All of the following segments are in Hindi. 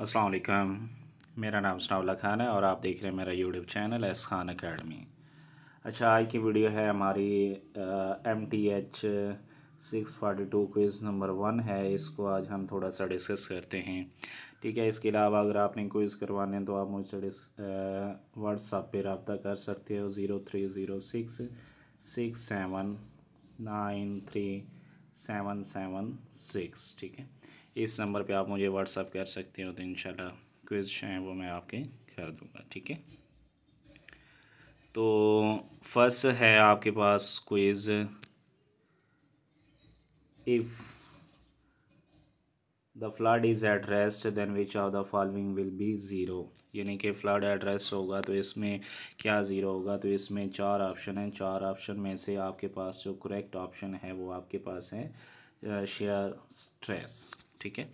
असलकम मेरा नाम सनाउला खान है और आप देख रहे हैं मेरा YouTube channel S Khan academy अच्छा आज की वीडियो है हमारी M T H six forty two quiz number one है इसको आज हम थोड़ा सा डिस्कस करते हैं ठीक है इसके अलावा अगर आपने क्विज़ करवाने हैं तो आप मुझसे व्हाट्सअप पर रबता कर सकते हो zero three zero six six seven nine three seven seven six ठीक है इस नंबर पे आप मुझे व्हाट्सअप कर सकते हो तो इन क्विज हैं वो मैं आपके कर दूँगा ठीक है तो फर्स्ट है आपके पास quiz if the fluid is at rest then which of the following will be zero यानी कि फ्लड एट रेस्ट होगा तो इसमें क्या ज़ीरो होगा तो इसमें चार ऑप्शन हैं चार ऑप्शन में से आपके पास जो करेक्ट ऑप्शन है वो आपके पास है शेयर स्ट्रेस ठीक है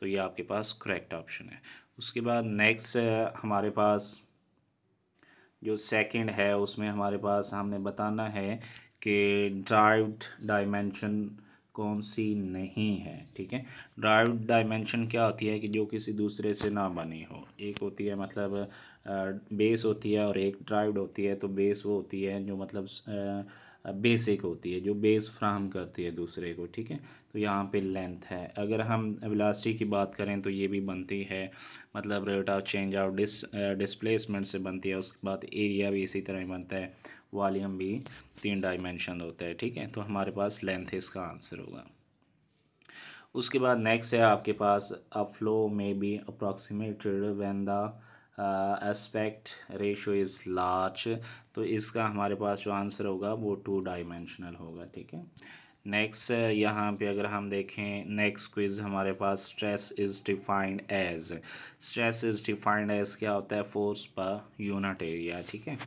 तो ये आपके पास करेक्ट ऑप्शन है उसके बाद नेक्स्ट हमारे पास जो सेकंड है उसमें हमारे पास हमने बताना है कि ड्राइव डायमेंशन कौन सी नहीं है ठीक है ड्राइव डायमेंशन क्या होती है कि जो किसी दूसरे से ना बनी हो एक होती है मतलब बेस होती है और एक ड्राइव होती है तो बेस वो होती है जो मतलब बेसिक होती है जो बेस फ्राहम करती है दूसरे को ठीक है तो यहाँ पे लेंथ है अगर हम एलास्टिक की बात करें तो ये भी बनती है मतलब rate of change of dis displacement से बनती है उसके बाद एरिया भी इसी तरह बनता है वॉल्यूम भी तीन डायमेंशन होता है ठीक है तो हमारे पास लेंथ इसका आंसर होगा उसके बाद नेक्स्ट है आपके पास अ फ्लो में be approximated when the aspect ratio is large तो इसका हमारे पास जो आंसर होगा वो टू डायमेंशनल होगा ठीक है नेक्स्ट यहाँ पे अगर हम देखें नेक्स्ट क्विज हमारे पास stress is defined as stress is defined as क्या होता है फोर्स पर यूनिट एरिया ठीक है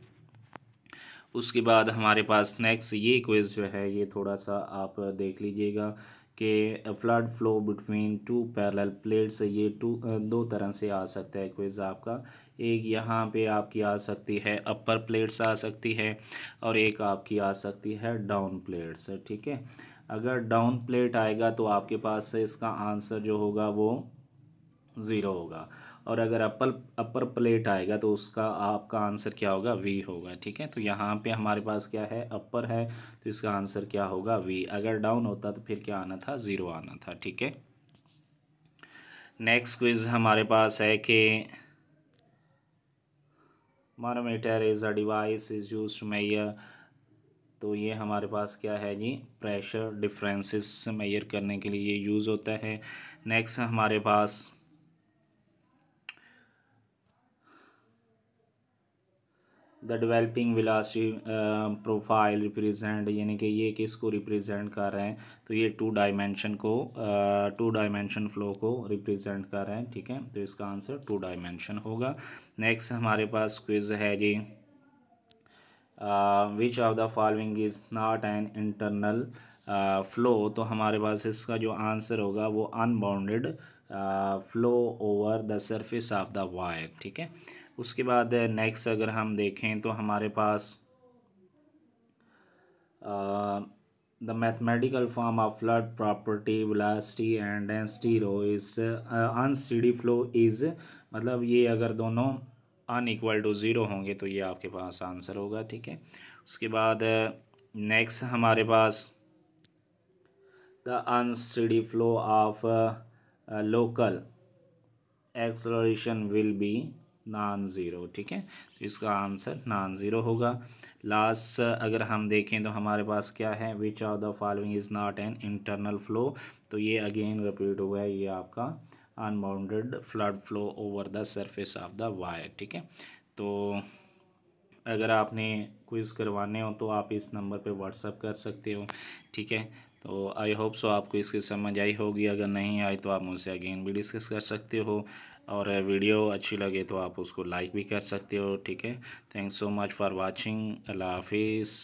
उसके बाद हमारे पास नेक्स्ट ये क्विज जो है ये थोड़ा सा आप देख लीजिएगा कि fluid flow between two parallel plates ये टू दो तरह से आ सकता है क्विज़ आपका एक यहाँ पे आपकी आ सकती है अपर प्लेट्स आ सकती है और एक आपकी आ सकती है डाउन प्लेट्स ठीक है अगर डाउन प्लेट आएगा तो आपके पास से इसका आंसर जो होगा वो ज़ीरो होगा और अगर अपर अपर प्लेट आएगा तो उसका आपका आंसर क्या होगा वी होगा ठीक है तो यहाँ पे हमारे पास क्या है अपर है तो इसका आंसर क्या होगा वी अगर डाउन होता तो फिर क्या आना था ज़ीरो आना था ठीक है नेक्स्ट क्विज हमारे पास है कि manometer is a device is used to measure तो ये हमारे पास क्या है जी प्रेशर डिफ्रेंसिस मैयर करने के लिए यूज़ होता है नेक्स्ट हमारे पास the developing velocity profile represent यानी कि ये किसको रिप्रेजेंट कर रहे हैं तो ये टू डायमेंशन को टू डायमेंशन फ्लो को रिप्रेजेंट कर रहे हैं ठीक है तो इसका आंसर टू डायमेंशन होगा नेक्स्ट हमारे पास क्विज है जी which of the following is not an internal flow तो हमारे पास इसका जो आंसर होगा वो unbounded flow over the surface of the wire ठीक है उसके बाद नेक्स्ट uh, अगर हम देखें तो हमारे पास the mathematical form of fluid property velocity and density rho is unsteady flow is मतलब ये अगर दोनों अन इक्वल टू ज़ीरो होंगे तो ये आपके पास आंसर होगा ठीक है उसके बाद नेक्स्ट uh, हमारे पास the unsteady flow of local acceleration will be non zero ठीक है तो इसका आंसर नान ज़ीरो होगा लास्ट अगर हम देखें तो हमारे पास क्या है which are the following is not an internal flow तो ये अगेन रिपीट हुआ है ये आपका unbounded fluid flow over the surface of the wire ठीक है तो अगर आपने क्विज़ करवाने हो तो आप इस नंबर पे व्हाट्सअप कर सकते हो ठीक है तो आई होप सो आपको इसकी समझ आई होगी अगर नहीं आई तो आप मुझसे अगेन भी डिस्कस कर सकते हो और वीडियो अच्छी लगे तो आप उसको लाइक भी कर सकते हो ठीक है thanks so much for watching अल्लाह हाफिज़